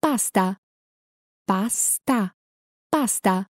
pasta, pasta, pasta.